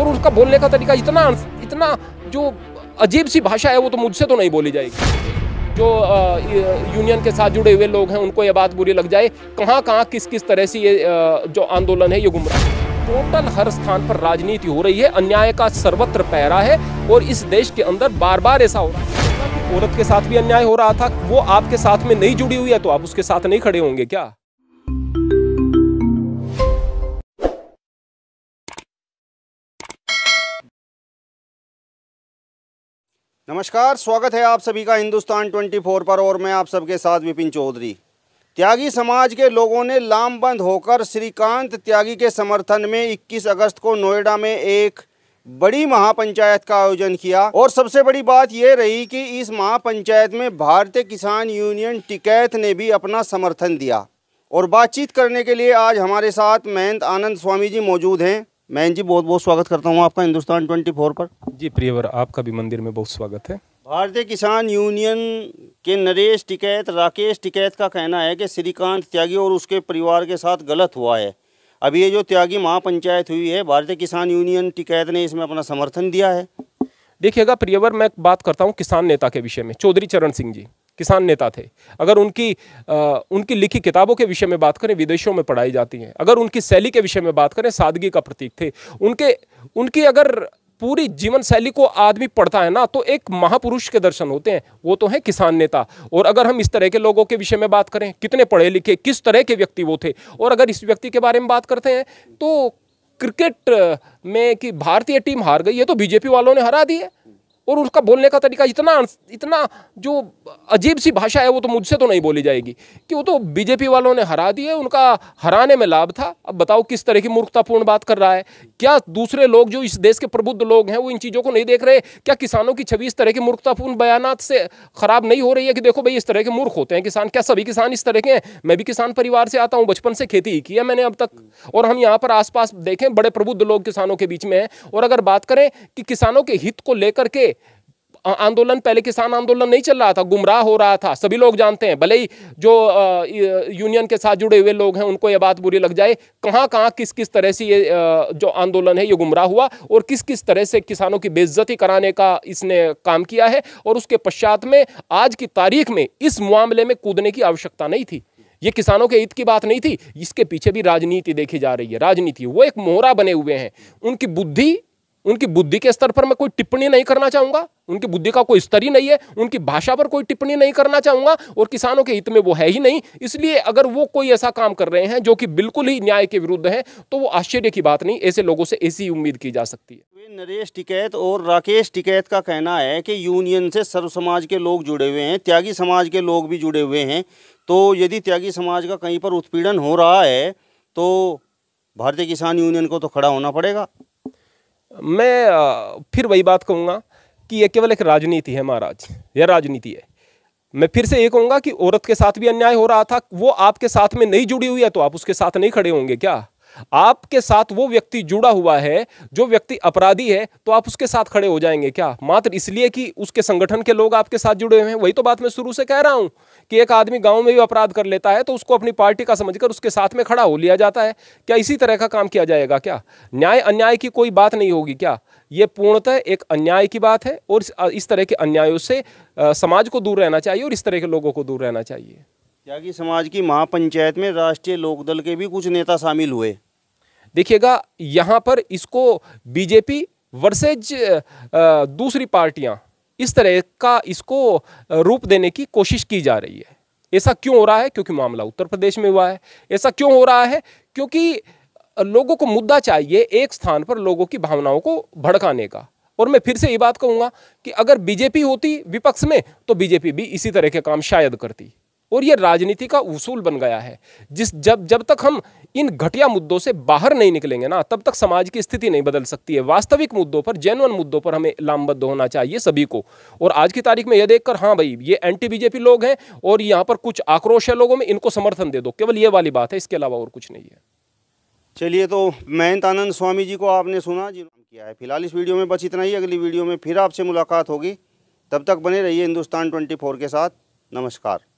और उसका बोलने का तरीका इतना इतना जो अजीब सी भाषा है वो तो मुझसे तो नहीं बोली जाएगी जो यूनियन के साथ जुड़े हुए लोग हैं उनको ये बात बुरी लग जाए कहाँ कहाँ किस किस तरह से ये जो आंदोलन है ये गुमराह टोटल हर स्थान पर राजनीति हो रही है अन्याय का सर्वत्र पहरा है और इस देश के अंदर बार बार ऐसा हो रहा है औरत के साथ भी अन्याय हो रहा था वो आपके साथ में नहीं जुड़ी हुई है तो आप उसके साथ नहीं खड़े होंगे क्या नमस्कार स्वागत है आप सभी का हिंदुस्तान 24 पर और मैं आप सबके साथ विपिन चौधरी त्यागी समाज के लोगों ने लामबंद होकर श्रीकांत त्यागी के समर्थन में 21 अगस्त को नोएडा में एक बड़ी महापंचायत का आयोजन किया और सबसे बड़ी बात यह रही कि इस महापंचायत में भारतीय किसान यूनियन टिकैत ने भी अपना समर्थन दिया और बातचीत करने के लिए आज हमारे साथ महंत आनंद स्वामी जी मौजूद हैं मैं जी बहुत बहुत स्वागत करता हूँ आपका हिंदुस्तान ट्वेंटी फोर पर जी प्रियवर आपका भी मंदिर में बहुत स्वागत है भारतीय किसान यूनियन के नरेश टिकैत राकेश टिकैत का कहना है कि श्रीकांत त्यागी और उसके परिवार के साथ गलत हुआ है अब ये जो त्यागी महापंचायत हुई है भारतीय किसान यूनियन टिकैत ने इसमें अपना समर्थन दिया है देखिएगा प्रियवर मैं बात करता हूँ किसान नेता के विषय में चौधरी चरण सिंह जी किसान नेता थे अगर उनकी आ, उनकी लिखी किताबों के विषय में बात करें विदेशों में पढ़ाई जाती हैं अगर उनकी शैली के विषय में बात करें सादगी का प्रतीक थे उनके उनकी अगर पूरी जीवन शैली को आदमी पढ़ता है ना तो एक महापुरुष के दर्शन होते हैं वो तो हैं किसान नेता और अगर हम इस तरह के लोगों के विषय में बात करें कितने पढ़े लिखे किस तरह के व्यक्ति वो थे और अगर इस व्यक्ति के बारे में बात करते हैं तो क्रिकेट में कि भारतीय टीम हार गई है तो बीजेपी वालों ने हरा दी है और उसका बोलने का तरीका इतना इतना जो अजीब सी भाषा है वो तो मुझसे तो नहीं बोली जाएगी कि वो तो बीजेपी वालों ने हरा दिए उनका हराने में लाभ था अब बताओ किस तरह की मूर्खतापूर्ण बात कर रहा है क्या दूसरे लोग जो इस देश के प्रबुद्ध लोग हैं वो इन चीज़ों को नहीं देख रहे क्या किसानों की छवि इस तरह के मूर्खतापूर्ण बयान से ख़राब नहीं हो रही है कि देखो भाई इस तरह के मूर्ख होते हैं किसान क्या सभी किसान इस तरह के हैं मैं भी किसान परिवार से आता हूँ बचपन से खेती ही की है मैंने अब तक और हम यहाँ पर आसपास देखें बड़े प्रबुद्ध लोग किसानों के बीच में हैं और अगर बात करें कि किसानों के हित को लेकर के आंदोलन पहले किसान आंदोलन नहीं चल रहा था गुमराह हो रहा था सभी लोग जानते हैं भले ही जो यूनियन के साथ जुड़े हुए लोग हैं उनको ये बात बुरी लग जाए कहाँ कहाँ किस किस तरह से ये जो आंदोलन है ये गुमराह हुआ और किस किस तरह से किसानों की बेइज्जती कराने का इसने काम किया है और उसके पश्चात में आज की तारीख में इस मामले में कूदने की आवश्यकता नहीं थी ये किसानों के हित की बात नहीं थी इसके पीछे भी राजनीति देखी जा रही है राजनीति वो एक मोहरा बने हुए हैं उनकी बुद्धि उनकी बुद्धि के स्तर पर मैं कोई टिप्पणी नहीं करना चाहूँगा उनकी बुद्धि का कोई स्तर ही नहीं है उनकी भाषा पर कोई टिप्पणी नहीं करना चाहूँगा और किसानों के हित में वो है ही नहीं इसलिए अगर वो कोई ऐसा काम कर रहे हैं जो कि बिल्कुल ही न्याय के विरुद्ध है तो वो आश्चर्य की बात नहीं ऐसे लोगों से ऐसी उम्मीद की जा सकती है नरेश टिकैत और राकेश टिकैत का कहना है कि यूनियन से सर्व समाज के लोग जुड़े हुए हैं त्यागी समाज के लोग भी जुड़े हुए हैं तो यदि त्यागी समाज का कहीं पर उत्पीड़न हो रहा है तो भारतीय किसान यूनियन को तो खड़ा होना पड़ेगा मैं फिर वही बात कहूँगा कि यह केवल एक राजनीति है महाराज यह राजनीति है मैं फिर से ये कहूँगा कि औरत के साथ भी अन्याय हो रहा था वो आपके साथ में नहीं जुड़ी हुई है तो आप उसके साथ नहीं खड़े होंगे क्या आपके साथ वो व्यक्ति जुड़ा हुआ है जो व्यक्ति अपराधी है तो आप उसके साथ खड़े हो जाएंगे क्या मात्र इसलिए कि उसके संगठन के लोग आपके साथ जुड़े हुए हैं वही तो बात मैं शुरू से कह रहा हूं कि एक आदमी गांव में भी अपराध कर लेता है तो उसको अपनी पार्टी का समझकर उसके साथ में खड़ा हो लिया जाता है क्या इसी तरह का काम किया जाएगा क्या न्याय अन्याय की कोई बात नहीं होगी क्या ये पूर्णतः एक अन्याय की बात है और इस तरह के अन्यायों से समाज को दूर रहना चाहिए और इस तरह के लोगों को दूर रहना चाहिए त्यागी समाज की महापंचायत में राष्ट्रीय लोकदल के भी कुछ नेता शामिल हुए देखिएगा यहाँ पर इसको बीजेपी वर्सेज दूसरी पार्टियां इस तरह का इसको रूप देने की कोशिश की जा रही है ऐसा क्यों हो रहा है क्योंकि मामला उत्तर प्रदेश में हुआ है ऐसा क्यों हो रहा है क्योंकि लोगों को मुद्दा चाहिए एक स्थान पर लोगों की भावनाओं को भड़काने का और मैं फिर से ये बात कहूँगा कि अगर बीजेपी होती विपक्ष में तो बीजेपी भी इसी तरह के काम शायद करती और ये राजनीति का उसूल बन गया है जिस जब जब तक हम इन घटिया मुद्दों से बाहर नहीं निकलेंगे ना तब तक समाज की स्थिति नहीं बदल सकती है वास्तविक मुद्दों पर जैनवन मुद्दों पर हमें लामबद्ध होना चाहिए सभी को और आज की तारीख में यह देखकर हाँ भाई ये एंटी बीजेपी लोग हैं और यहाँ पर कुछ आक्रोश है लोगों में इनको समर्थन दे दो केवल ये वाली बात है इसके अलावा और कुछ नहीं है चलिए तो आनंद स्वामी जी को आपने सुना जी किया है फिलहाल इस वीडियो में बस इतना ही अगली वीडियो में फिर आपसे मुलाकात होगी तब तक बने रहिए हिंदुस्तान ट्वेंटी के साथ नमस्कार